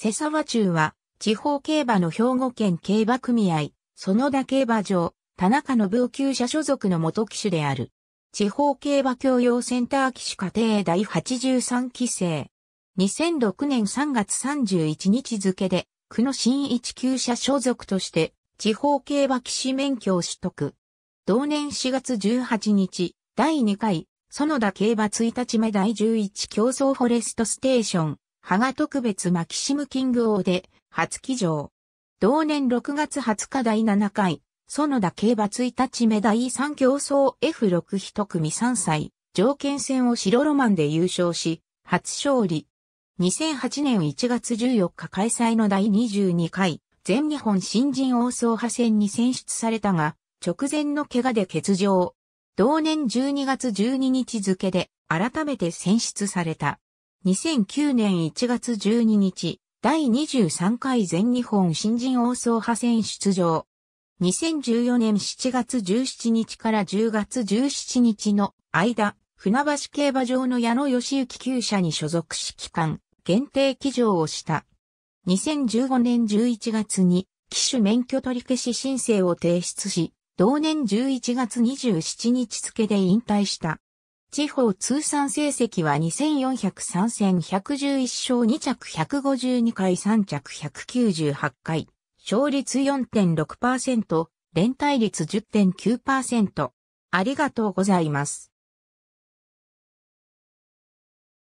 瀬沢中は、地方競馬の兵庫県競馬組合、園田競馬場、田中信夫厩舎所属の元騎手である。地方競馬教養センター騎手課程第83期生。2006年3月31日付で、区の新一級者所属として、地方競馬騎士免許を取得。同年4月18日、第2回、園田競馬1日目第11競争フォレストステーション、羽賀特別マキシムキング王で、初騎乗。同年6月20日第7回、園田競馬1日目第3競争 F6 一組3歳、条件戦を白ロマンで優勝し、初勝利。2008年1月14日開催の第22回、全日本新人王総派戦に選出されたが、直前の怪我で欠場。同年12月12日付で改めて選出された。2009年1月12日、第23回全日本新人王総派戦出場。2014年7月17日から10月17日の間、船橋競馬場の矢野義行厩舎に所属し期間、限定騎乗をした。2015年11月に、騎手免許取り消し申請を提出し、同年11月27日付で引退した。地方通算成績は2403戦111勝2着152回3着198回。勝率4.6%、連帯率10.9%。ありがとうございます。